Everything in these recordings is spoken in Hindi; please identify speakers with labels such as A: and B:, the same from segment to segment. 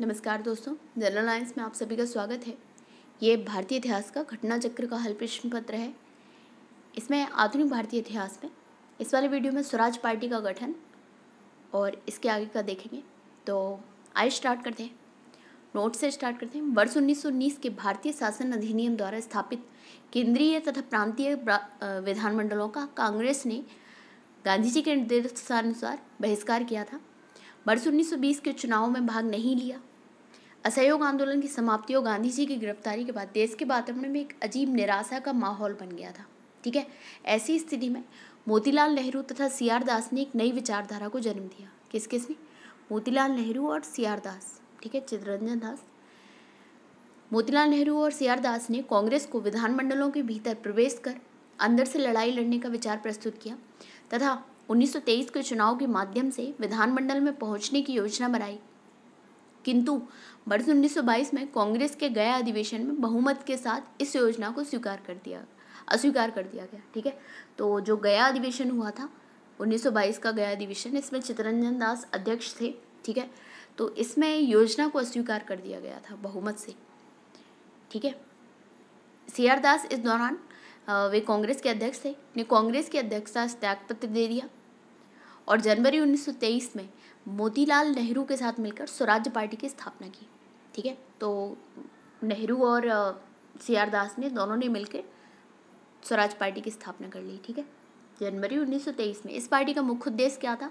A: नमस्कार दोस्तों जनरल लाइन्स में आप सभी का स्वागत है ये भारतीय इतिहास का घटना चक्र का हल प्रश्न पत्र है इसमें आधुनिक भारतीय इतिहास में इस वाले वीडियो में स्वराज पार्टी का गठन और इसके आगे का देखेंगे तो आइए स्टार्ट करते हैं नोट से स्टार्ट करते हैं वर्ष उन्नीस के भारतीय शासन अधिनियम द्वारा स्थापित केंद्रीय तथा प्रांतीय विधानमंडलों का कांग्रेस ने गांधी जी के निर्देशानुसार बहिष्कार किया था वर्ष 1920 के चुनाव में भाग नहीं लिया असहयोग आंदोलन की समाप्ति और गांधी जी की गिरफ्तारी के बाद देश के वातावरण में एक अजीब निराशा का माहौल बन गया था ठीक है ऐसी स्थिति में मोतीलाल नेहरू तथा सी आर दास ने एक नई विचारधारा को जन्म दिया किस किस ने मोतीलाल नेहरू और सी आर दास ठीक है चित्ररंजन दास मोतीलाल नेहरू और सी आर दास ने कांग्रेस को विधानमंडलों के भीतर प्रवेश कर अंदर से लड़ाई लड़ने का विचार प्रस्तुत किया तथा 1923 के चुनाव के माध्यम से विधानमंडल में पहुंचने की योजना बनाई किंतु वर्ष 1922 में कांग्रेस के गया अधिवेशन में बहुमत के साथ इस योजना को स्वीकार कर दिया अस्वीकार कर दिया गया ठीक है तो जो गया अधिवेशन हुआ था 1922 का गया अधिवेशन इसमें चितरंजन दास अध्यक्ष थे ठीक है तो इसमें योजना को अस्वीकार कर दिया गया था बहुमत से ठीक है सी आर दास इस दौरान वे कांग्रेस के अध्यक्ष थे ने कांग्रेस की अध्यक्षता त्यागपत्र दे दिया और जनवरी 1923 में मोतीलाल नेहरू के साथ मिलकर स्वराज्य पार्टी की स्थापना की ठीक है तो नेहरू और सी आर दास ने दोनों ने मिलकर स्वराज पार्टी की स्थापना कर ली ठीक है जनवरी 1923 में इस पार्टी का मुख्य उद्देश्य क्या था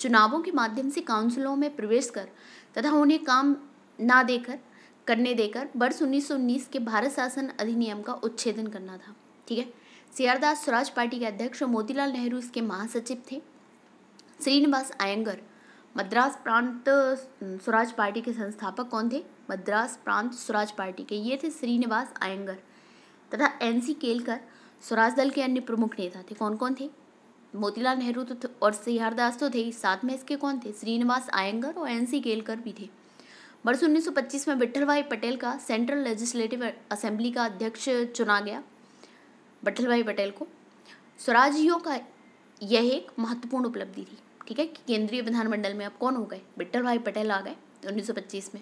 A: चुनावों के माध्यम से काउंसिलों में प्रवेश कर तथा उन्हें काम ना देकर करने देकर वर्ष उन्नीस के भारत शासन अधिनियम का उच्छेदन करना था ठीक है C R Das Swaraj party के अध्यक्ष और मोतीलाल नेहरू इसके महासचिव थे श्रीनिवास आयंगर मद्रास प्रांत स्वराज पार्टी के संस्थापक कौन थे मद्रास प्रांत स्वराज पार्टी के ये थे श्रीनिवास आयंगर तथा एन सी केलकर स्वराज दल के अन्य प्रमुख नेता थे कौन कौन थे मोतीलाल नेहरू तो और सिहारदास तो थे साथ में इसके कौन थे श्रीनिवास आयंगर और एन सी केलकर भी थे वर्ष 1925 में विठल भाई पटेल का सेंट्रल लेजिस्लेटिव असेंबली का अध्यक्ष चुना गया विठल भाई पटेल को स्वराजियों का यह एक महत्वपूर्ण उपलब्धि थी ठीक है केंद्रीय विधानमंडल में अब कौन हो गए बिट्टल भाई पटेल आ गए 1925 में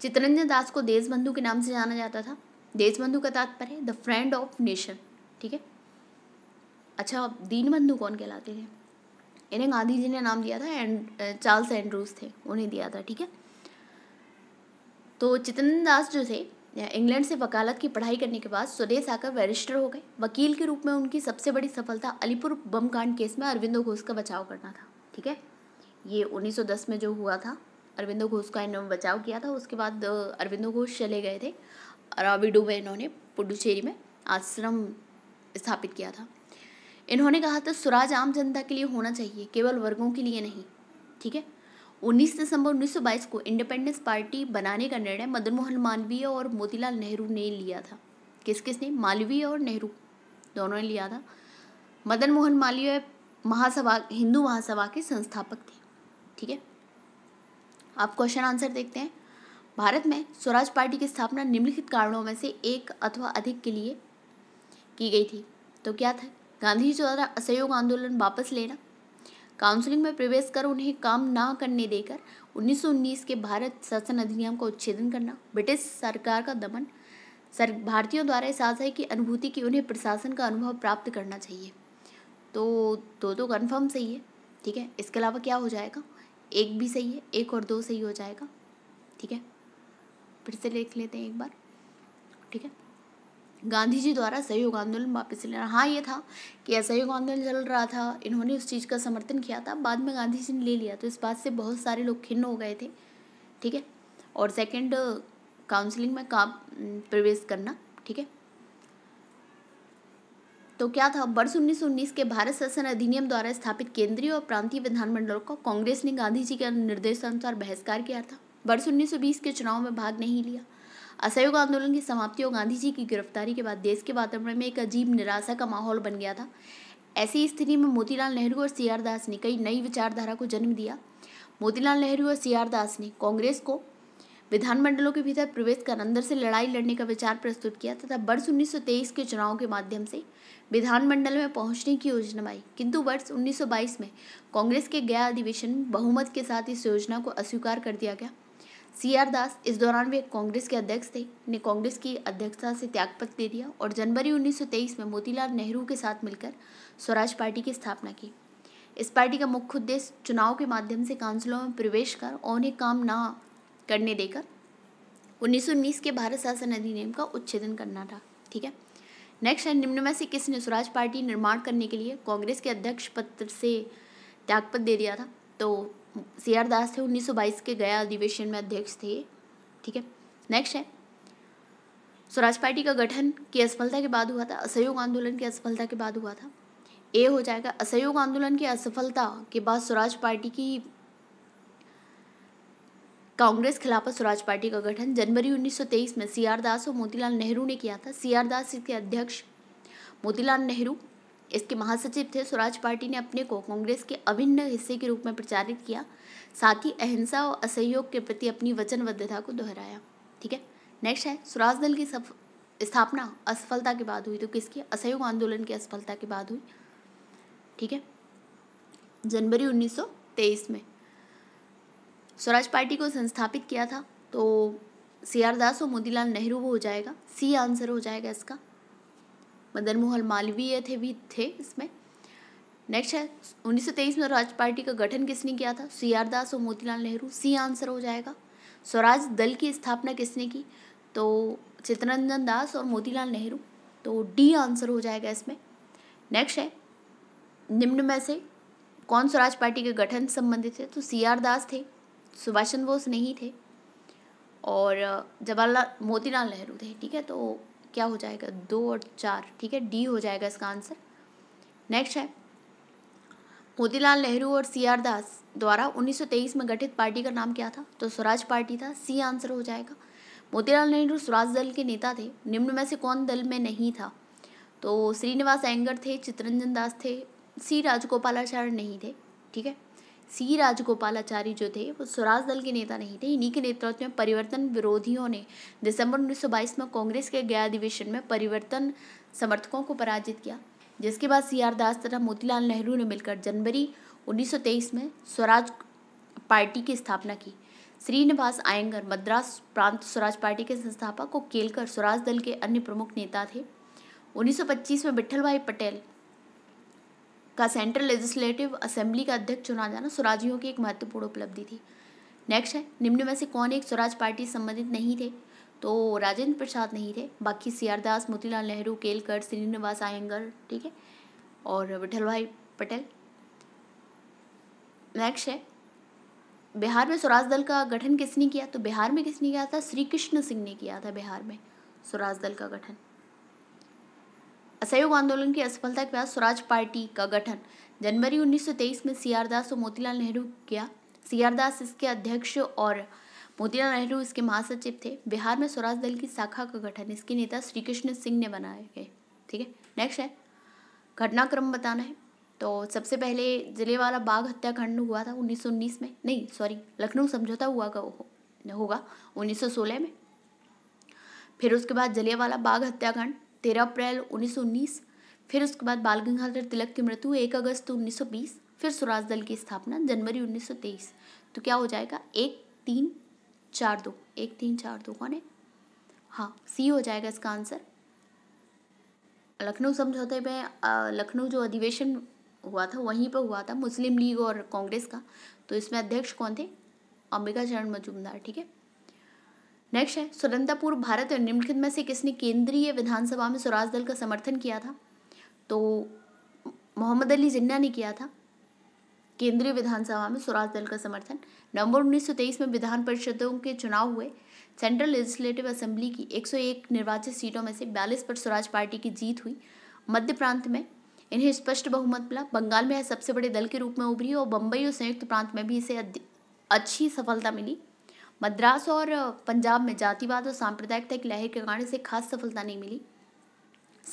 A: चितरंजन दास को देशबंधु के नाम से जाना जाता था देशबंधु का तात्पर्य द फ्रेंड ऑफ नेशन ठीक है अच्छा अब दीनबंधु कौन कहलाते थे इन्हें गांधी जी ने नाम दिया था एंड चार्ल्स एंड्रूज थे उन्हें दिया था ठीक है तो चितन दास जो थे इंग्लैंड से वकालत की पढ़ाई करने के बाद स्वदेश आकर बैरिस्टर हो गए वकील के रूप में उनकी सबसे बड़ी सफलता अलीपुर बम कांड केस में अरविंदो घोष का बचाव करना था ठीक है ये 1910 में जो हुआ था अरविंदो घोष का इन्होंने बचाव किया था उसके बाद अरविंदो घोष चले गए थे अराविडू में इन्होंने पुडुचेरी में आश्रम स्थापित किया था इन्होंने कहा था स्वराज आम जनता के लिए होना चाहिए केवल वर्गों के लिए नहीं ठीक है 19 दिसंबर 1922 को इंडिपेंडेंस पार्टी बनाने का निर्णय मदन मोहन मालवीय और मोतीलाल नेहरू ने लिया था किस किस ने मालवीय और नेहरू दोनों ने लिया था मदन मोहन मालवीय महासभा हिंदू महासभा के संस्थापक थे ठीक है आप क्वेश्चन आंसर देखते हैं भारत में स्वराज पार्टी की स्थापना निम्नलिखित कारणों में से एक अथवा अधिक के लिए की गई थी तो क्या था गांधी जी द्वारा असहयोग आंदोलन वापस लेना काउंसलिंग में प्रवेश कर उन्हें काम ना करने देकर 1919 के भारत शासन अधिनियम का उच्छेदन करना ब्रिटिश सरकार का दमन सर भारतीयों द्वारा एहसास है कि अनुभूति की उन्हें प्रशासन का अनुभव प्राप्त करना चाहिए तो दो तो कन्फर्म सही है ठीक है इसके अलावा क्या हो जाएगा एक भी सही है एक और दो सही हो जाएगा ठीक है फिर से लिख लेते हैं एक बार ठीक है गांधी जी द्वारा सहयोग आंदोलन वापस लेना हाँ ये था कि असहयोग आंदोलन चल रहा था इन्होंने उस चीज़ का समर्थन किया था बाद में गांधी जी ने ले लिया तो इस बात से बहुत सारे लोग खिन्न हो गए थे ठीक है और सेकंड काउंसलिंग में का प्रवेश करना ठीक है तो क्या था वर्ष उन्नीस उन्नीस के भारत शासन अधिनियम द्वारा स्थापित केंद्रीय और प्रांतीय विधानमंडलों को कांग्रेस ने गांधी जी के निर्देशानुसार बहिष्कार किया था वर्ष उन्नीस सौ बीस के चुनाव में भाग नहीं लिया असहयोग आंदोलन की समाप्ति और गांधी जी की गिरफ्तारी के बाद देश के वातावरण में एक अजीब निराशा का माहौल बन गया था ऐसी स्थिति में मोतीलाल नेहरू और सी आर दास ने कई नई विचारधारा को जन्म दिया मोतीलाल नेहरू और सी आर दास ने कांग्रेस को विधानमंडलों के भीतर प्रवेश कर अंदर से लड़ाई लड़ने का विचार प्रस्तुत किया तथा वर्ष 1923 के चुनाव के माध्यम से विधानमंडल में पहुंचने की योजना बनाई किंतु वर्ष 1922 में कांग्रेस के गया अधिवेशन बहुमत के साथ इस योजना को अस्वीकार कर दिया गया सी आर दास इस दौरान वे कांग्रेस के अध्यक्ष थे ने कांग्रेस की अध्यक्षता से त्यागपत्र दे दिया और जनवरी 1923 में मोतीलाल नेहरू के साथ मिलकर स्वराज पार्टी की स्थापना की इस पार्टी का मुख्य उद्देश्य चुनाव के माध्यम से काउंसिलों में प्रवेश कर और उन्हें काम ना करने देकर 1919 के भारत शासन अधिनियम का उच्छेदन करना था ठीक है नेक्स्ट है निम्न में से किसने स्वराज पार्टी निर्माण करने के लिए कांग्रेस के अध्यक्ष पत्र से त्यागपत्र दे दिया था तो सी आर दास थे 1922 के गया अधिवेशन में अध्यक्ष थे ठीक है नेक्स्ट है स्वराज पार्टी का गठन की असफलता के बाद हुआ था असहयोग आंदोलन की असफलता के बाद हुआ था ए हो जाएगा असहयोग आंदोलन की असफलता के बाद स्वराज पार्टी की कांग्रेस खिलाफत स्वराज पार्टी का गठन जनवरी 1923 में सी आर दास और मोतीलाल नेहरू ने किया था सी आर दास इसके अध्यक्ष मोतीलाल नेहरू इसके महासचिव थे स्वराज पार्टी ने अपने को कांग्रेस के अभिन्न हिस्से के रूप में प्रचारित किया साथ ही अहिंसा और असहयोग के प्रति अपनी वचनबद्धता को दोहराया ठीक है नेक्स्ट है स्वराज दल की सफ स्थापना असफलता के बाद हुई तो किसकी असहयोग आंदोलन की असफलता के बाद हुई ठीक है जनवरी 1923 में स्वराज पार्टी को संस्थापित किया था तो सी आर दास और मोतीलाल नेहरू वो हो जाएगा सी आंसर हो जाएगा इसका मदन मोहन मालवीय थे भी थे इसमें नेक्स्ट है 1923 में स्वराज पार्टी का गठन किसने किया था सी आर दास और मोतीलाल नेहरू सी आंसर हो जाएगा स्वराज दल की स्थापना किसने की तो चित्रंजन दास और मोतीलाल नेहरू तो डी आंसर हो जाएगा इसमें नेक्स्ट है निम्न में से कौन स्वराज पार्टी के गठन संबंधित थे तो सी आर दास थे सुभाष चंद्र बोस नहीं थे और जवाहरलाल मोतीलाल नेहरू थे ठीक है तो क्या हो जाएगा दो और चार ठीक है डी हो जाएगा इसका आंसर नेक्स्ट है मोतीलाल नेहरू और सी आर दास द्वारा 1923 में गठित पार्टी का नाम क्या था तो स्वराज पार्टी था सी आंसर हो जाएगा मोतीलाल नेहरू स्वराज दल के नेता थे निम्न में से कौन दल में नहीं था तो श्रीनिवास एंगर थे चित्रंजन दास थे सी राजगोपालाचार्य नहीं थे ठीक है सी राजगोपालाचारी जो थे वो स्वराज दल के नेता नहीं थे इन्हीं के नेतृत्व में परिवर्तन विरोधियों ने दिसंबर 1922 में कांग्रेस के गया अधिवेशन में परिवर्तन समर्थकों को पराजित किया जिसके बाद सी आर दास तथा मोतीलाल नेहरू ने मिलकर जनवरी 1923 में स्वराज पार्टी की स्थापना की श्रीनिवास आयंगर मद्रास प्रांत स्वराज पार्टी के संस्थापक को केलकर स्वराज दल के अन्य प्रमुख नेता थे 1925 में विठल भाई पटेल का सेंट्रल लेजिस्लेटिव असेंबली का अध्यक्ष चुना जाना स्वराजियों की एक महत्वपूर्ण उपलब्धि थी नेक्स्ट है निम्न में से कौन एक स्वराज पार्टी संबंधित नहीं थे तो राजेंद्र प्रसाद नहीं थे बाकी सी आर दास मोतीलाल नेहरू केलकर श्रीनिवास आयंगर ठीक है और विठल भाई पटेल नेक्स्ट है बिहार में स्वराज दल का गठन किसने किया तो बिहार में किसने किया था श्री कृष्ण सिंह ने किया था बिहार में स्वराज दल का गठन असहयोग आंदोलन की असफलता के बाद स्वराज पार्टी का गठन जनवरी 1923 में सी आर दास और मोतीलाल नेहरू किया सी आर दास इसके अध्यक्ष और मोतीलाल नेहरू इसके महासचिव थे बिहार में स्वराज दल की शाखा का गठन इसके नेता श्री कृष्ण सिंह ने बनाए गए ठीक है नेक्स्ट है घटनाक्रम बताना है तो सबसे पहले जलेवाला बाघ हत्याकांड हुआ था 1919 में नहीं सॉरी लखनऊ समझौता हुआ का हो, होगा 1916 में फिर उसके बाद जलेवाला बाग हत्याकांड तेरह अप्रैल उन्नीस फिर उसके बाद बाल गंगाधर तिलक की मृत्यु एक अगस्त उन्नीस फिर स्वराज दल की स्थापना जनवरी उन्नीस तो क्या हो जाएगा एक तीन चार दो एक तीन चार दो कौन है हाँ सी हो जाएगा इसका आंसर लखनऊ समझौते में लखनऊ जो अधिवेशन हुआ था वहीं पर हुआ था मुस्लिम लीग और कांग्रेस का तो इसमें अध्यक्ष कौन थे अंबिका चरण मजूमदार ठीक है नेक्स्ट है स्वतंत्रतापूर्व भारत और निम्नलिखित में से किसने केंद्रीय विधानसभा में स्वराज दल का समर्थन किया था तो मोहम्मद अली जिन्ना ने किया था केंद्रीय विधानसभा में स्वराज दल का समर्थन नवंबर 1923 में विधान परिषदों के चुनाव हुए सेंट्रल लेजिस्लेटिव असेंबली की 101 निर्वाचित सीटों में से बयालीस पर स्वराज पार्टी की जीत हुई मध्य प्रांत में इन्हें स्पष्ट बहुमत मिला बंगाल में यह सबसे बड़े दल के रूप में उभरी और बम्बई और संयुक्त प्रांत में भी इसे अच्छी सफलता मिली मद्रास और पंजाब में जातिवाद और सांप्रदायिकता की लहर के कारण इसे खास सफलता नहीं मिली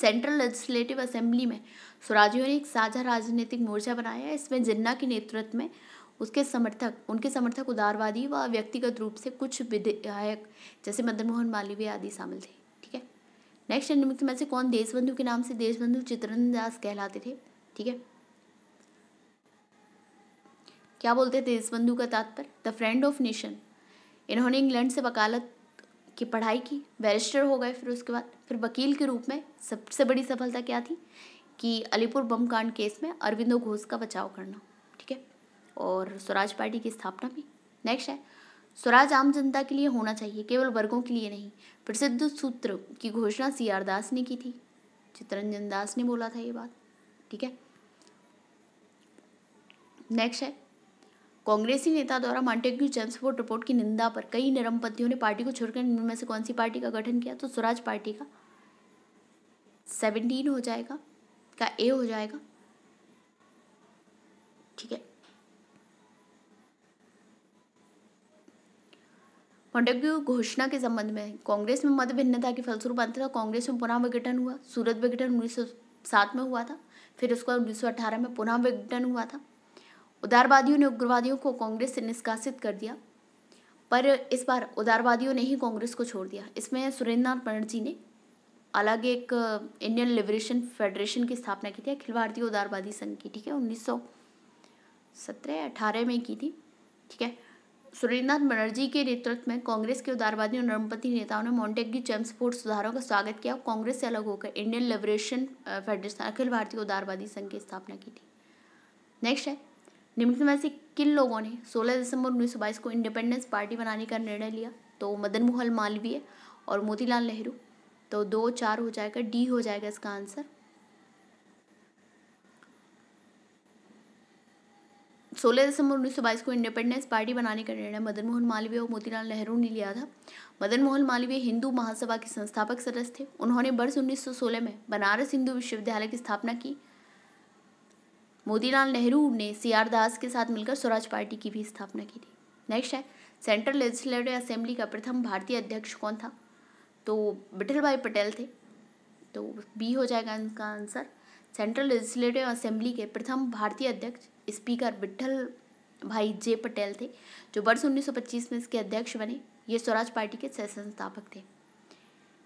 A: सेंट्रल लेजिस्लेटिव असेंबली में स्वराजियों ने एक साझा राजनीतिक मोर्चा बनाया इसमें जिन्ना के नेतृत्व में उसके समर्थक उनके समर्थक उदारवादी व व्यक्तिगत रूप से कुछ विधायक जैसे मदन मोहन मालवीय आदि शामिल थे ठीक है नेक्स्ट निमित्त में से कौन देशबंधु के नाम से देशबंधु चित्रन दास कहलाते थे ठीक है क्या बोलते थे देशबंधु का तात्पर्य द फ्रेंड ऑफ नेशन इन्होंने इंग्लैंड से वकालत की पढ़ाई की बैरिस्टर हो गए फिर उसके बाद फिर वकील के रूप में सबसे बड़ी सफलता क्या थी कि अलीपुर बम कांड केस में अरविंदो घोष का बचाव करना ठीक है और स्वराज पार्टी की स्थापना भी नेक्स्ट है स्वराज आम जनता के लिए होना चाहिए केवल वर्गों के लिए नहीं प्रसिद्ध सूत्र की घोषणा सी आर दास ने की थी चित्तरंजन दास ने बोला था ये बात ठीक है नेक्स्ट है कांग्रेसी नेता द्वारा मॉन्टेग्यू जेम्सफोर्ड रिपोर्ट की निंदा पर कई निरमपंथियों ने पार्टी को छोड़कर इनमें से कौन सी पार्टी का गठन किया तो स्वराज पार्टी का सेवनटीन हो जाएगा का ए हो जाएगा ठीक है मॉन्टेग्यू घोषणा के संबंध में कांग्रेस में मत भिन्नता के फलस्वरूप अंततः कांग्रेस में पुनः विघटन हुआ सूरत विघटन उन्नीस सौ सात में हुआ था फिर उसका उन्नीस सौ अठारह में पुनः विघटन हुआ था उदारवादियों ने उग्रवादियों को कांग्रेस से निष्कासित कर दिया पर इस बार उदारवादियों ने ही कांग्रेस को छोड़ दिया इसमें सुरेंद्र नाथ बनर्जी ने अलग एक इंडियन लिबरेशन फेडरेशन की स्थापना की थी अखिल भारतीय उदारवादी संघ की ठीक है उन्नीस सौ सत्रह अठारह में की थी ठीक है सुरेंद्रनाथ बनर्जी के नेतृत्व में कांग्रेस के उदारवादी और नरमपति नेताओं ने मॉन्टेगी चैम्सफोर्ड सुधारों का स्वागत किया और कांग्रेस से अलग होकर इंडियन लिबरेशन फेडरेशन अखिल भारतीय उदारवादी संघ की स्थापना की थी नेक्स्ट है निम्नलिखित में से किन लोगों ने 16 दिसंबर 1922 को इंडिपेंडेंस पार्टी बनाने का निर्णय लिया तो मदन मोहन मालवीय और मोतीलाल नेहरू तो दो चार हो जाएगा डी हो जाएगा इसका आंसर सोलह दिसंबर उन्नीस सौ बाईस को इंडिपेंडेंस पार्टी बनाने का निर्णय मदन मोहन मालवीय और मोतीलाल नेहरू ने लिया था मदन मोहन मालवीय हिंदू महासभा के संस्थापक सदस्य थे उन्होंने वर्ष 1916 में बनारस हिंदू विश्वविद्यालय की स्थापना की मोतीलाल नेहरू ने सी आर दास के साथ मिलकर स्वराज पार्टी की भी स्थापना की थी नेक्स्ट है सेंट्रल लेजिस्लेटिव असेंबली का प्रथम भारतीय अध्यक्ष कौन था तो बिठल भाई पटेल थे तो बी हो जाएगा इनका आंसर सेंट्रल लेजिस्लेटिव असेंबली के प्रथम भारतीय अध्यक्ष स्पीकर बिठल भाई जे पटेल थे जो वर्ष 1925 में इसके अध्यक्ष बने ये स्वराज पार्टी के सह संस्थापक थे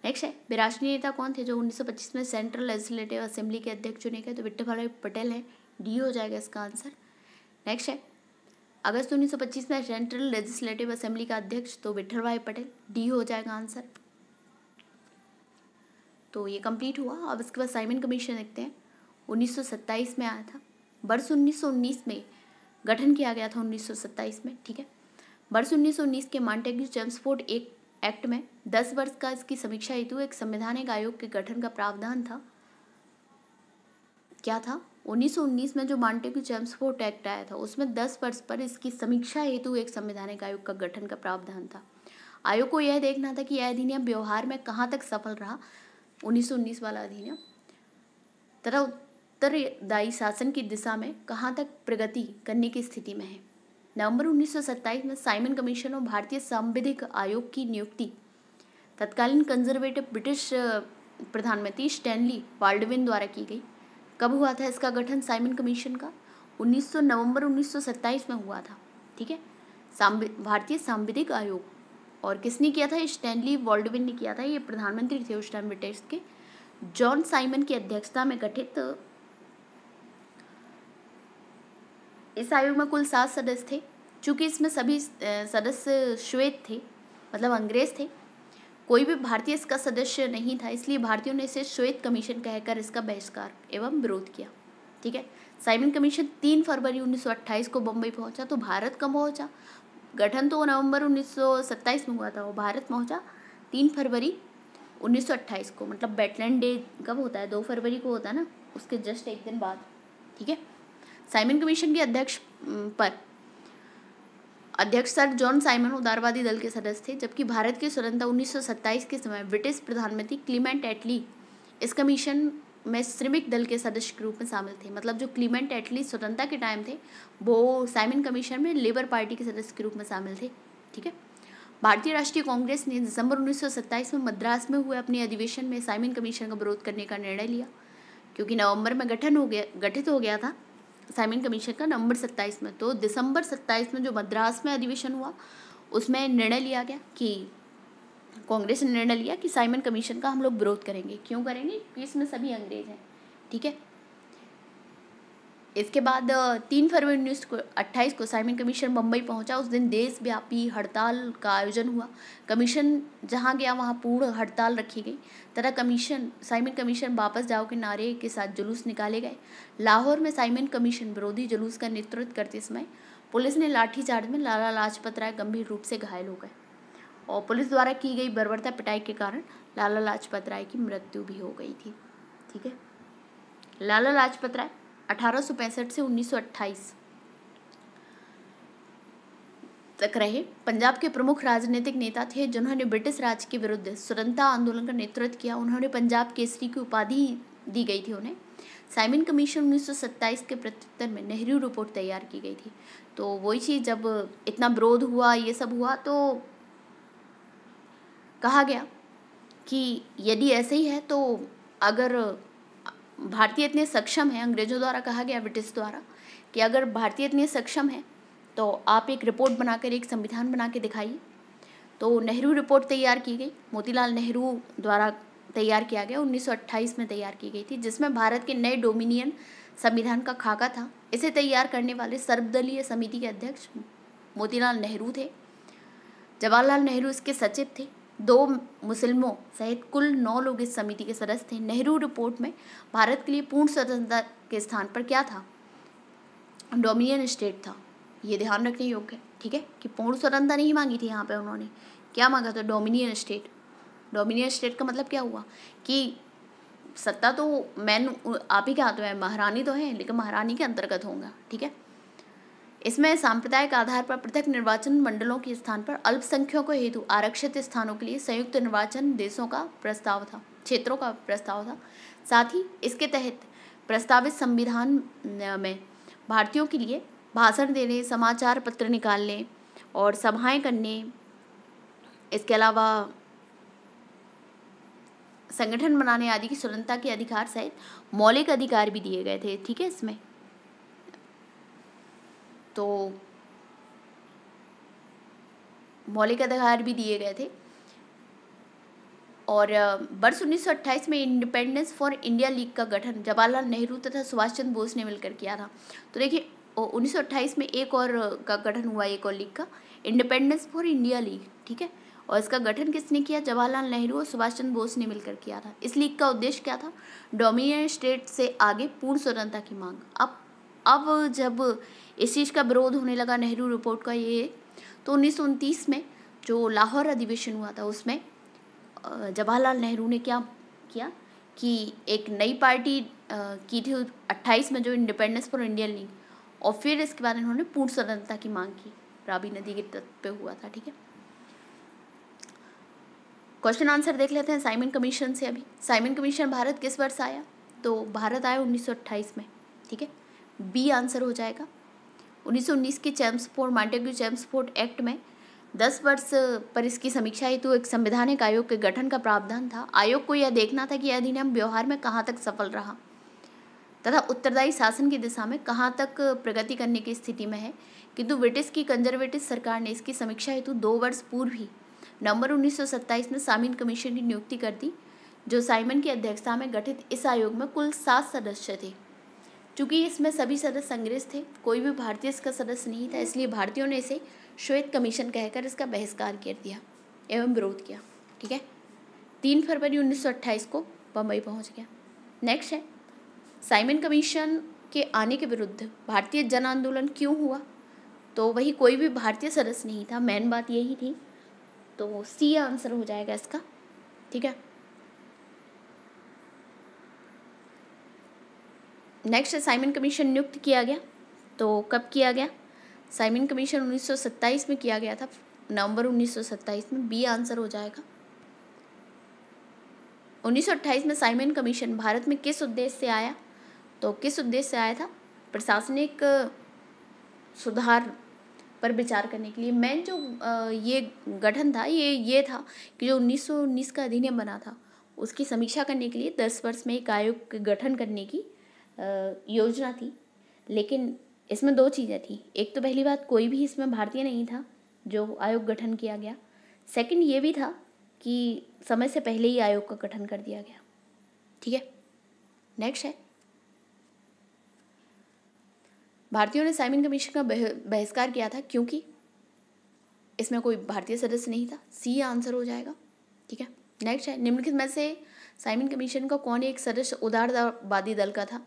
A: नेक्स्ट है विराशनी नेता कौन थे जो 1925 में सेंट्रल लेजिस्लेटिव असेंबली के अध्यक्ष चुने गए तो विट्ठल भाई पटेल हैं डी हो जाएगा इसका आंसर नेक्स्ट है अगस्त 1925 में सेंट्रल लेजिस्लेटिव असेंबली का अध्यक्ष तो विठल भाई पटेल डी हो जाएगा आंसर तो ये कंप्लीट हुआ अब इसके बाद साइमन कमीशन देखते हैं 1927 में आया था वर्ष 1919 में गठन किया गया था 1927 में ठीक है वर्ष 1919 के मॉन्टेग जेम्सफोर्ड एक एक्ट में 10 वर्ष का इसकी समीक्षा हेतु एक संवैधानिक आयोग के गठन का प्रावधान था क्या था 1919 में जो मॉन्टेक्यू चेम्सफोर्ट एक्ट आया था उसमें 10 वर्ष पर इसकी समीक्षा हेतु एक संवैधानिक आयोग का गठन का प्रावधान था आयोग को यह देखना था कि यह अधिनियम व्यवहार में कहाँ तक सफल रहा 1919 वाला अधिनियम तथा उत्तरदायी शासन की दिशा में कहाँ तक प्रगति करने की स्थिति में है नवंबर 1927 में साइमन कमीशन और भारतीय सांविधिक आयोग की नियुक्ति तत्कालीन कंजर्वेटिव ब्रिटिश प्रधानमंत्री स्टैनली वाल्डविन द्वारा की गई कब हुआ था इसका गठन साइमन कमीशन का 1900 नवंबर 1927 में हुआ था ठीक है भारतीय सांविधिक आयोग और किसने किया था स्टैनली वॉल्डविन ने किया था ये प्रधानमंत्री थे उस टाइम ब्रिटिश के जॉन साइमन की अध्यक्षता में गठित इस आयोग में कुल सात सदस्य थे चूंकि इसमें सभी सदस्य श्वेत थे मतलब अंग्रेज थे कोई भी भारतीय इसका सदस्य नहीं था इसलिए भारतीयों ने इसे श्वेत कमीशन कहकर इसका बहिष्कार एवं विरोध किया ठीक है साइमन कमीशन तीन फरवरी उन्नीस को बम्बई पहुंचा तो भारत कब पहुंचा गठन तो नवंबर उन्नीस में हुआ था वो भारत पहुंचा तीन फरवरी उन्नीस को मतलब बैटलैंड डे कब होता है दो फरवरी को होता है ना उसके जस्ट एक दिन बाद ठीक है साइमन कमीशन के अध्यक्ष पर अध्यक्ष सर जॉन साइमन उदारवादी दल के सदस्य थे जबकि भारत की स्वतंत्रता उन्नीस के समय ब्रिटिश प्रधानमंत्री क्लीमेंट एटली इस कमीशन में श्रमिक दल के सदस्य के रूप में शामिल थे मतलब जो क्लीमेंट एटली स्वतंत्रता के टाइम थे वो साइमन कमीशन में लेबर पार्टी के सदस्य के रूप में शामिल थे ठीक है भारतीय राष्ट्रीय कांग्रेस ने दिसंबर 1927 में मद्रास में हुए अपने अधिवेशन में साइमन कमीशन का विरोध करने का निर्णय लिया क्योंकि नवंबर में गठन हो गया गठित हो गया था साइमन कमीशन का नवंबर सत्ताईस में तो दिसंबर सत्ताईस में जो मद्रास में अधिवेशन हुआ उसमें निर्णय लिया गया कि कांग्रेस ने निर्णय लिया कि साइमन कमीशन का हम लोग विरोध करेंगे क्यों करेंगे क्योंकि इसमें सभी अंग्रेज हैं ठीक है इसके बाद तीन फरवरी उन्नीस को अट्ठाईस को साइमन कमीशन मुंबई पहुंचा उस दिन देशव्यापी हड़ताल का आयोजन हुआ कमीशन जहां गया वहां पूर्ण हड़ताल रखी गई तथा कमीशन साइमन कमीशन वापस जाओ के नारे के साथ जुलूस निकाले गए लाहौर में साइमन कमीशन विरोधी जुलूस का नेतृत्व करते समय पुलिस ने लाठीचार्ज में लाला लाजपत राय गंभीर रूप से घायल हो गए और पुलिस द्वारा की गई बर्बरता पिटाई के कारण लाला लाजपत राय की मृत्यु भी हो गई थी ठीक है लाला लाजपत राय अठारह से 1928 तक रहे पंजाब के प्रमुख राजनीतिक नेता थे जिन्होंने ब्रिटिश राज के विरुद्ध स्वतंत्रता आंदोलन का नेतृत्व किया उन्होंने पंजाब केसरी की उपाधि दी गई थी उन्हें साइमन कमीशन 1927 के प्रत्युत्तर में नेहरू रिपोर्ट तैयार की गई थी तो वही चीज़ जब इतना विरोध हुआ ये सब हुआ तो कहा गया कि यदि ऐसे ही है तो अगर भारतीय इतने सक्षम हैं अंग्रेजों द्वारा कहा गया ब्रिटिश द्वारा कि अगर भारतीय इतने सक्षम हैं तो आप एक रिपोर्ट बनाकर एक संविधान बना के दिखाइए तो नेहरू रिपोर्ट तैयार की गई मोतीलाल नेहरू द्वारा तैयार किया गया 1928 में तैयार की गई थी जिसमें भारत के नए डोमिनियन संविधान का खाका था इसे तैयार करने वाले सर्वदलीय समिति के अध्यक्ष मोतीलाल नेहरू थे जवाहरलाल नेहरू इसके सचिव थे दो मुसलमों सहित कुल नौ लोग इस समिति के सदस्य थे नेहरू रिपोर्ट में भारत के लिए पूर्ण स्वतंत्रता के स्थान पर क्या था डोमिनियन स्टेट था ये ध्यान रखने योग्य है ठीक है कि पूर्ण स्वतंत्रता नहीं मांगी थी यहाँ पे उन्होंने क्या मांगा था डोमिनियन स्टेट डोमिनियन स्टेट का मतलब क्या हुआ कि सत्ता तो मैन आप ही के हाथ में है महारानी तो है लेकिन महारानी के अंतर्गत होगा ठीक है इसमें सांप्रदायिक आधार पर पृथक निर्वाचन मंडलों के स्थान पर अल्पसंख्यकों हेतु आरक्षित स्थानों के लिए संयुक्त निर्वाचन देशों का प्रस्ताव था क्षेत्रों का प्रस्ताव था साथ ही इसके तहत प्रस्तावित संविधान में भारतीयों के लिए भाषण देने समाचार पत्र निकालने और सभाएं करने इसके अलावा संगठन बनाने आदि की स्वतंत्रता के अधिकार सहित मौलिक अधिकार भी दिए गए थे ठीक है इसमें तो मौलिक अधिकार भी दिए गए थे और वर्ष उन्नीस में इंडिपेंडेंस फॉर इंडिया लीग का गठन जवाहरलाल नेहरू तथा सुभाष चंद्र बोस ने मिलकर किया था तो देखिए उन्नीस में एक और का गठन हुआ एक और लीग का इंडिपेंडेंस फॉर इंडिया लीग ठीक है और इसका गठन किसने किया जवाहरलाल नेहरू और सुभाष चंद्र बोस ने मिलकर किया था इस लीग का उद्देश्य क्या था डोमिनियन स्टेट से आगे पूर्ण स्वतंत्रता की मांग अब अब जब इस चीज़ का विरोध होने लगा नेहरू रिपोर्ट का ये तो उन्नीस में जो लाहौर अधिवेशन हुआ था उसमें जवाहरलाल नेहरू ने क्या किया कि एक नई पार्टी की थी अट्ठाईस में जो इंडिपेंडेंस फॉर इंडियन लीग और फिर इसके बाद इन्होंने पूर्ण स्वतंत्रता की मांग की राबी नदी के तट पे हुआ था ठीक है क्वेश्चन आंसर देख लेते हैं साइमन कमीशन से अभी साइमन कमीशन भारत किस वर्ष आया तो भारत आया अट्ठाईस में ठीक है बी आंसर हो जाएगा 1919 के Chelmsford Montagu Chelmsford act में दस वर्ष पर इसकी समीक्षा हेतु एक संवैधानिक आयोग के गठन का प्रावधान था आयोग को यह देखना था कि यह अधिनियम व्यवहार में कहाँ तक सफल रहा तथा उत्तरदायी शासन की दिशा में कहाँ तक प्रगति करने की स्थिति में है किंतु ब्रिटिश की कंजर्वेटिव सरकार ने इसकी समीक्षा हेतु दो वर्ष पूर्व ही नवंबर उन्नीस में सामिन कमीशन की नियुक्ति कर दी जो साइमन की अध्यक्षता में गठित इस आयोग में कुल सात सदस्य थे चूँकि इसमें सभी सदस्य अंग्रेज थे कोई भी भारतीय इसका सदस्य नहीं था इसलिए भारतीयों ने इसे श्वेत कमीशन कहकर इसका बहिष्कार कर दिया एवं विरोध किया ठीक है तीन फरवरी उन्नीस को बम्बई पहुंच गया नेक्स्ट है साइमन कमीशन के आने के विरुद्ध भारतीय जन आंदोलन क्यों हुआ तो वही कोई भी भारतीय सदस्य नहीं था मेन बात यही थी तो सी आंसर हो जाएगा इसका ठीक है नेक्स्ट साइमन कमीशन नियुक्त किया गया तो कब किया गया साइमन कमीशन 1927 में किया गया था नवंबर 1927 में बी आंसर हो जाएगा 1928 में साइमन कमीशन भारत में किस उद्देश्य से आया तो किस उद्देश्य से आया था प्रशासनिक सुधार पर विचार करने के लिए मेन जो ये गठन था ये ये था कि जो 1919 का अधिनियम बना था उसकी समीक्षा करने के लिए दस वर्ष में एक आयोग के गठन करने की योजना थी लेकिन इसमें दो चीज़ें थी एक तो पहली बात कोई भी इसमें भारतीय नहीं था जो आयोग गठन किया गया सेकंड ये भी था कि समय से पहले ही आयोग का गठन कर दिया गया ठीक है नेक्स्ट है भारतीयों ने साइमन कमीशन का बहिष्कार किया था क्योंकि इसमें कोई भारतीय सदस्य नहीं था सी आंसर हो जाएगा ठीक है नेक्स्ट है निम्नलिखित में से साइमन कमीशन का कौन एक सदस्य उदारवादी दल का था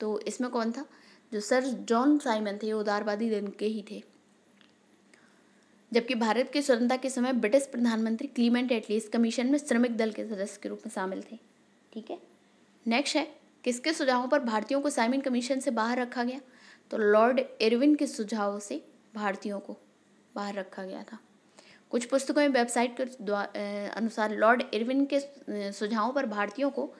A: तो इसमें कौन था जो सर जॉन साइमन थे उदारवादी दिन के ही थे जबकि भारत की स्वतंत्रता के समय ब्रिटिश प्रधानमंत्री क्लीमेंट एटली इस कमीशन में श्रमिक दल के सदस्य के रूप में शामिल थे ठीक है नेक्स्ट है किसके सुझावों पर भारतीयों को साइमन कमीशन से बाहर रखा गया तो लॉर्ड इरविन के सुझावों से भारतीयों को बाहर रखा गया था कुछ पुस्तकों में वेबसाइट के अनुसार लॉर्ड इरविन के सुझावों पर भारतीयों को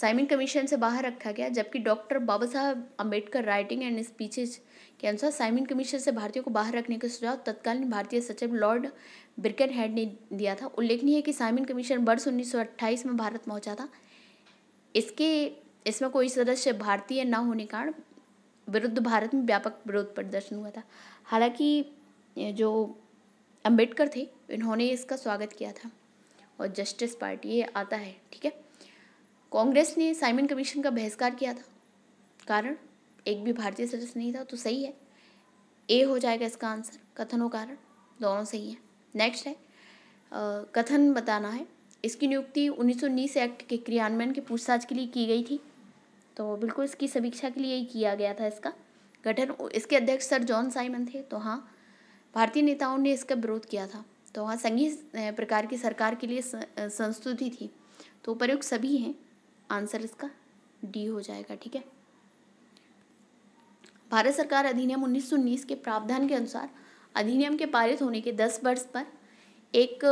A: साइमन कमीशन से बाहर रखा गया जबकि डॉक्टर बाबा साहब अम्बेडकर राइटिंग एंड स्पीचेज के अनुसार साइमन कमीशन से भारतीयों को बाहर रखने का सुझाव तत्कालीन भारतीय सचिव लॉर्ड ब्रिकेन हेड ने दिया था उल्लेखनीय है कि साइमन कमीशन वर्ष उन्नीस में भारत पहुंचा था इसके इसमें कोई सदस्य भारतीय न होने कारण विरुद्ध भारत में व्यापक विरोध प्रदर्शन हुआ था हालांकि जो अम्बेडकर थे इन्होंने इसका स्वागत किया था और जस्टिस पार्टी ये आता है ठीक है कांग्रेस ने साइमन कमीशन का बहिष्कार किया था कारण एक भी भारतीय सदस्य नहीं था तो सही है ए हो जाएगा इसका आंसर कथनों कारण दोनों सही है नेक्स्ट है आ, कथन बताना है इसकी नियुक्ति उन्नीस एक्ट के क्रियान्वयन की पूछताछ के लिए की गई थी तो बिल्कुल इसकी समीक्षा के लिए ही किया गया था इसका गठन इसके अध्यक्ष सर जॉन साइमन थे तो हाँ भारतीय नेताओं ने इसका विरोध किया था तो हाँ संघीय प्रकार की सरकार के लिए संस्तुति थी तो उपयुक्त सभी हैं आंसर इसका डी हो जाएगा ठीक है भारत सरकार अधिनियम 1919 के प्रावधान के अनुसार अधिनियम के पारित होने के 10 वर्ष पर एक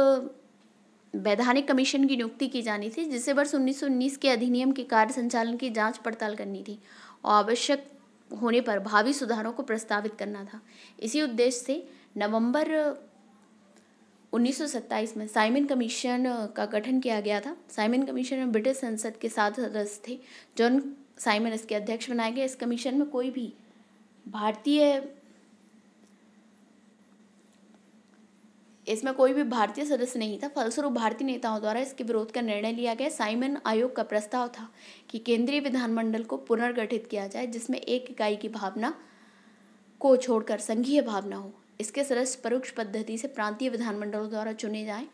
A: वैधानिक कमीशन की नियुक्ति की जानी थी जिसे वर्ष 1919 के अधिनियम के कार्य संचालन की जांच पड़ताल करनी थी और आवश्यक होने पर भावी सुधारों को प्रस्तावित करना था इसी उद्देश्य से नवंबर 1927 में साइमन कमीशन का गठन किया गया था साइमन कमीशन में ब्रिटिश संसद के सात सदस्य थे जॉन साइमन इसके अध्यक्ष बनाए गए इस कमीशन में कोई भी भारतीय इसमें कोई भी भारतीय सदस्य नहीं था फलस्वरूप भारतीय नेताओं द्वारा इसके विरोध का निर्णय लिया गया साइमन आयोग का प्रस्ताव था कि केंद्रीय विधानमंडल को पुनर्गठित किया जाए जिसमें एक इकाई की भावना को छोड़कर संघीय भावना हो इसके सदस्य परोक्ष पद्धति से प्रांतीय विधानमंडलों द्वारा चुने जाएं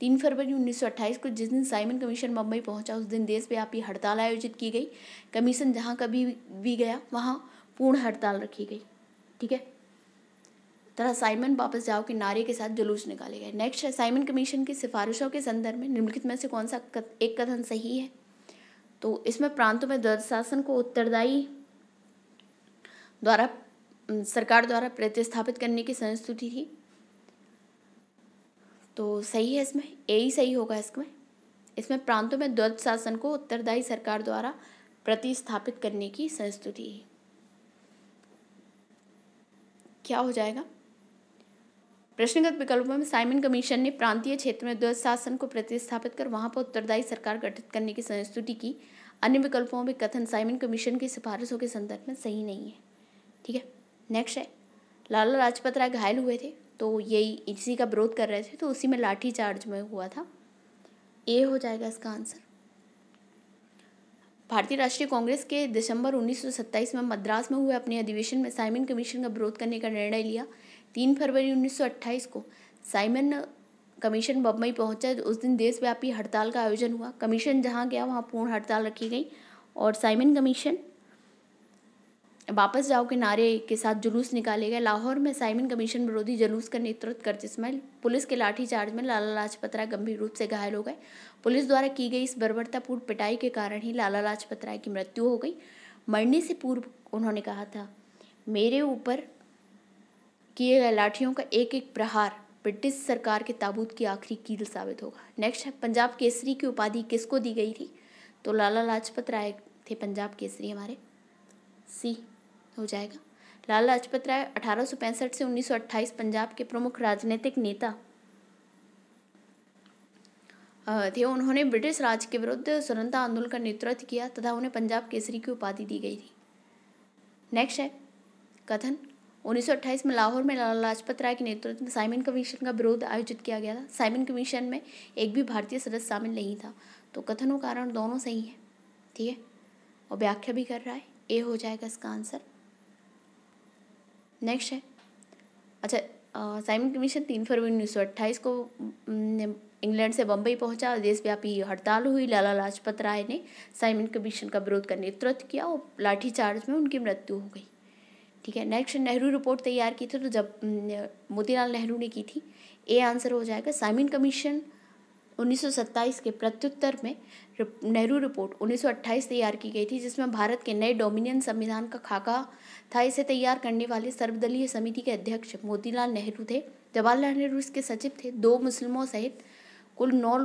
A: तीन फरवरी 1928 को जिस दिन साइमन कमीशन मुंबई पहुंचा उस दिन देशव्यापी हड़ताल आयोजित की गई कमीशन जहां कभी भी गया वहां पूर्ण हड़ताल रखी गई ठीक है तरह साइमन वापस जाओ के नारे के साथ जुलूस निकाले गए नेक्स्ट है साइमन कमीशन की सिफारिशों के संदर्भ में निम्नलिखित में से कौन सा कत, एक कथन सही है तो इसमें प्रांतों में द्वंद शासन को उत्तरदायी द्वारा सरकार द्वारा प्रतिस्थापित करने की संस्तुति थी तो सही है इसमें ए ही सही होगा इसमें इसमें प्रांतों में द्वैत शासन को उत्तरदायी सरकार द्वारा प्रतिस्थापित करने की संस्तुति है क्या हो जाएगा प्रश्नगत विकल्पों में साइमन कमीशन ने प्रांतीय क्षेत्र में द्वैत शासन को प्रतिस्थापित कर वहां पर उत्तरदायी सरकार गठित करने की संस्तुति की अन्य विकल्पों में कथन साइमन कमीशन की सिफारिशों के संदर्भ में सही नहीं है ठीक है नेक्स्ट है लाला लाजपत राय घायल हुए थे तो यही इसी का विरोध कर रहे थे तो उसी में लाठी चार्ज में हुआ था ए हो जाएगा इसका आंसर भारतीय राष्ट्रीय कांग्रेस के दिसंबर 1927 में मद्रास में हुए अपने अधिवेशन में साइमन कमीशन का विरोध करने का निर्णय लिया तीन फरवरी 1928 को साइमन कमीशन बम्बई पहुंचा उस दिन देशव्यापी हड़ताल का आयोजन हुआ कमीशन जहां गया वहां पूर्ण हड़ताल रखी गई और साइमन कमीशन वापस जाओ के नारे के साथ जुलूस निकाले गए लाहौर में साइमन कमीशन विरोधी जुलूस का नेतृत्व करते समय पुलिस के लाठीचार्ज में लाला लाजपत राय गंभीर रूप से घायल हो गए पुलिस द्वारा की गई इस बर्बरतापूर्ण पिटाई के कारण ही लाला लाजपत राय की मृत्यु हो गई मरने से पूर्व उन्होंने कहा था मेरे ऊपर किए गए लाठियों का एक एक प्रहार ब्रिटिश सरकार के ताबूत की आखिरी कील साबित होगा नेक्स्ट है पंजाब केसरी की उपाधि किसको दी गई थी तो लाला लाजपत राय थे पंजाब केसरी हमारे सी हो जाएगा लाल लाजपत राय अठारह से 1928 पंजाब के प्रमुख राजनीतिक नेता थे उन्होंने ब्रिटिश राज के विरुद्ध स्वतंत्रता आंदोलन का नेतृत्व किया तथा उन्हें पंजाब केसरी की उपाधि दी गई थी नेक्स्ट है कथन 1928 में लाहौर में लाला लाजपत राय के नेतृत्व में साइमन कमीशन का विरोध आयोजित किया गया था साइमन कमीशन में एक भी भारतीय सदस्य शामिल नहीं था तो कथनों कारण दोनों सही है ठीक है और व्याख्या भी कर रहा है ए हो जाएगा इसका आंसर नेक्स्ट है अच्छा साइमन कमीशन तीन फरवरी उन्नीस सौ अट्ठाईस को इंग्लैंड से बम्बई पहुंचा और देशव्यापी हड़ताल हुई लाला लाजपत राय ने साइमन कमीशन का विरोध का नेतृत्व किया और लाठीचार्ज में उनकी मृत्यु हो गई ठीक है नेक्स्ट नेहरू रिपोर्ट तैयार की थी तो जब मोतीलाल नेहरू ने की थी ए आंसर हो जाएगा साइमिन कमीशन 1927 के प्रत्युत्तर में नेहरू रिपोर्ट 1928 तैयार की गई थी जिसमें भारत के नए डोमिनियन संविधान का खाका था इसे तैयार करने वाले सर्वदलीय समिति के अध्यक्ष मोतीलाल नेहरू थे जवाहरलाल नेहरू इसके सचिव थे दो मुस्लिमों सहित कुल नौ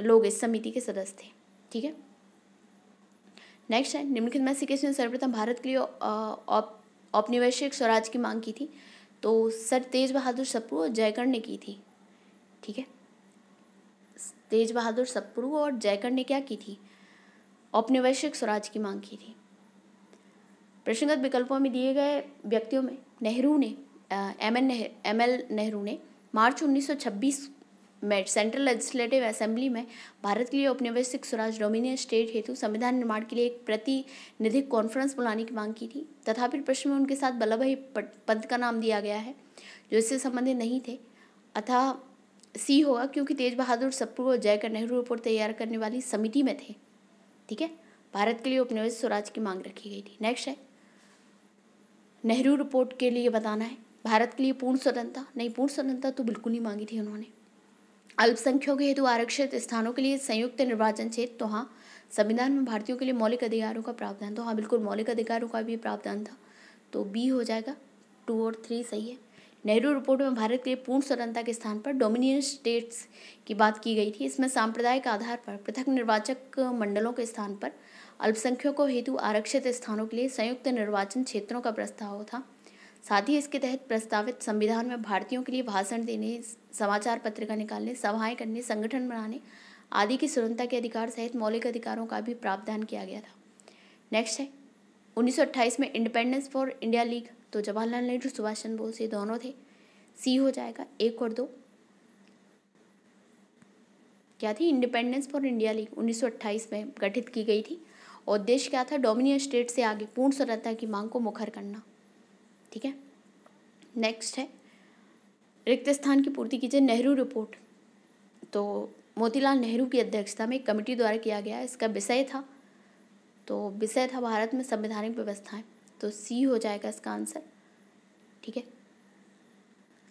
A: लोग इस समिति के सदस्य थे ठीक है नेक्स्ट है निम्नलिखित में से किसने सर्वप्रथम भारत के लिए औपनिवेशिक स्वराज की मांग की थी तो सर तेज बहादुर सप्रू और जयकर ने की थी ठीक है तेज बहादुर सप्रू और जयकर ने क्या की थी औपनिवेशिक स्वराज की मांग की थी प्रश्नगत विकल्पों में दिए गए व्यक्तियों में नेहरू ने M N Nehru M L Nehru ने मार्च 1926 में सेंट्रल लेजिस्लेटिव असेंबली में भारत के लिए औपनिवेशिक स्वराज डोमिनियन स्टेट हेतु संविधान निर्माण के लिए एक प्रतिनिधिक कॉन्फ्रेंस बुलाने की मांग की थी तथा फिर प्रश्न में उनके साथ वल्लभ भाई पंत का नाम दिया गया है जो इससे संबंधित नहीं थे अतः सी होगा क्योंकि तेज बहादुर सप्पू और जयकर नेहरू रिपोर्ट तैयार करने वाली समिति में थे ठीक है भारत के लिए उपनिवेश स्वराज की मांग रखी गई थी नेक्स्ट है नेहरू रिपोर्ट के लिए बताना है भारत के लिए पूर्ण स्वतंत्रता नहीं पूर्ण स्वतंत्रता तो बिल्कुल नहीं मांगी थी उन्होंने अल्पसंख्यकों के हेतु आरक्षित स्थानों के लिए संयुक्त निर्वाचन क्षेत्र तो हाँ संविधान में भारतीयों के लिए मौलिक अधिकारों का प्रावधान तो हाँ बिल्कुल मौलिक अधिकारों का भी प्रावधान था तो बी हो जाएगा टू और थ्री सही है नेहरू रिपोर्ट में भारत के लिए पूर्ण स्वतंत्रता के स्थान पर डोमिनियन स्टेट्स की बात की गई थी इसमें सांप्रदायिक आधार पर पृथक निर्वाचक मंडलों के स्थान पर अल्पसंख्यकों हेतु आरक्षित स्थानों के लिए संयुक्त निर्वाचन क्षेत्रों का प्रस्ताव था साथ ही इसके तहत प्रस्तावित संविधान में भारतीयों के लिए भाषण देने समाचार पत्रिका निकालने सभाएं करने संगठन बनाने आदि की स्वतंत्रता के अधिकार सहित मौलिक अधिकारों का भी प्रावधान किया गया था नेक्स्ट है उन्नीस में इंडिपेंडेंस फॉर इंडिया लीग तो जवाहरलाल नेहरू सुभाष चंद्र बोस ये दोनों थे सी हो जाएगा एक और दो क्या थी इंडिपेंडेंस फॉर इंडिया लीग 1928 में गठित की गई थी और उद्देश्य क्या था डोमिनियन स्टेट से आगे पूर्ण स्वतंत्रता की मांग को मुखर करना ठीक है नेक्स्ट है रिक्त स्थान की पूर्ति कीजिए नेहरू रिपोर्ट तो मोतीलाल नेहरू की अध्यक्षता में एक कमेटी द्वारा किया गया इसका विषय था तो विषय था भारत में संवैधानिक व्यवस्थाएं तो सी हो जाएगा इसका आंसर ठीक है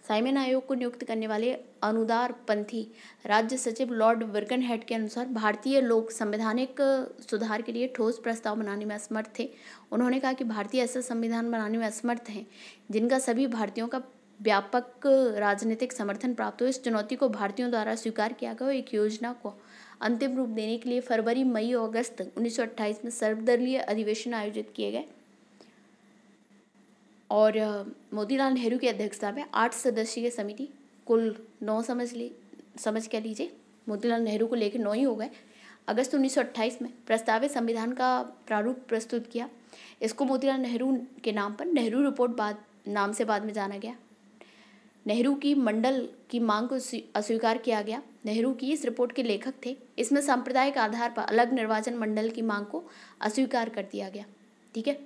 A: साइमन आयोग को नियुक्त करने वाले अनुदार पंथी राज्य सचिव लॉर्ड वर्गन हेड के अनुसार भारतीय लोग संवैधानिक सुधार के लिए ठोस प्रस्ताव बनाने में असमर्थ थे उन्होंने कहा कि भारतीय ऐसा संविधान बनाने में असमर्थ हैं जिनका सभी भारतीयों का व्यापक राजनीतिक समर्थन प्राप्त हो इस चुनौती को भारतीयों द्वारा स्वीकार किया गया और एक योजना को अंतिम रूप देने के लिए फरवरी मई और अगस्त 1928 में सर्वदलीय अधिवेशन आयोजित किए गए और मोतीलाल नेहरू की अध्यक्षता में आठ सदस्यीय समिति कुल नौ समझ ली समझ के लीजिए मोतीलाल नेहरू को लेकर नौ ही हो गए अगस्त 1928 में प्रस्तावित संविधान का प्रारूप प्रस्तुत किया इसको मोतीलाल नेहरू के नाम पर नेहरू रिपोर्ट बाद नाम से बाद में जाना गया नेहरू की मंडल की मांग को अस्वीकार किया गया नेहरू की इस रिपोर्ट के लेखक थे इसमें सांप्रदायिक आधार पर अलग निर्वाचन मंडल की मांग को अस्वीकार कर दिया गया ठीक है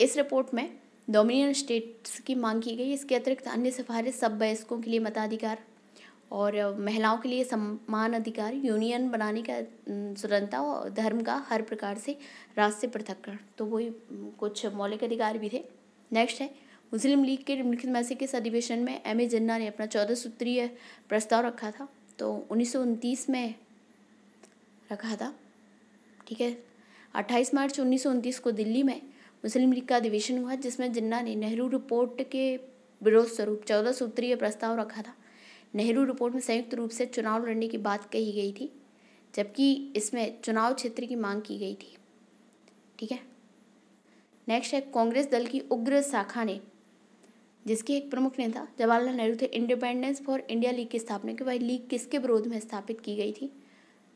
A: इस रिपोर्ट में डोमिनियन स्टेट्स की मांग की गई इसके अतिरिक्त अन्य सिफारिश सब वयस्कों के लिए मताधिकार और महिलाओं के लिए समान अधिकार यूनियन बनाने का स्वतंत्रता और धर्म का हर प्रकार से राष्ट्र पृथककरण तो वही कुछ मौलिक अधिकार भी थे नेक्स्ट है मुस्लिम लीग के निम्नलिखित में से किस अधिवेशन में एम ए जिन्ना ने अपना चौदह सूत्रीय प्रस्ताव रखा था तो उन्नीस में रखा था ठीक है अट्ठाईस मार्च उन्नीस को दिल्ली में मुस्लिम लीग का अधिवेशन हुआ जिसमें जिन्ना ने नेहरू रिपोर्ट के विरोध स्वरूप चौदह सूत्रीय प्रस्ताव रखा था नेहरू रिपोर्ट में संयुक्त रूप से चुनाव लड़ने की बात कही गई थी जबकि इसमें चुनाव क्षेत्र की मांग की गई थी ठीक है नेक्स्ट है कांग्रेस दल की उग्र शाखा ने जिसके एक प्रमुख नेता जवाहरलाल नेहरू थे इंडिपेंडेंस फॉर इंडिया लीग की स्थापना की वही लीग किसके विरोध में स्थापित की गई थी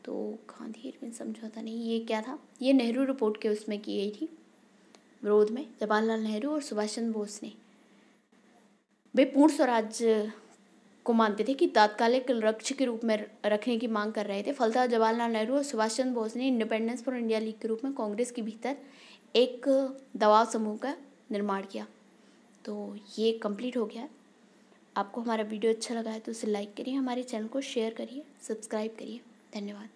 A: तो गांधी समझौता नहीं ये क्या था ये नेहरू रिपोर्ट के उसमें की गई थी विरोध में जवाहरलाल नेहरू और सुभाष चंद्र बोस ने वे पूर्ण स्वराज को मानते थे कि तात्कालिक लक्ष्य के रूप में रखने की मांग कर रहे थे फलतः जवाहरलाल नेहरू और सुभाष चंद्र बोस ने इंडिपेंडेंस फॉर इंडिया लीग के रूप में कांग्रेस के भीतर एक दबाव समूह का निर्माण किया तो ये कंप्लीट हो गया आपको हमारा वीडियो अच्छा लगा है तो उसे लाइक करिए हमारे चैनल को शेयर करिए सब्सक्राइब करिए धन्यवाद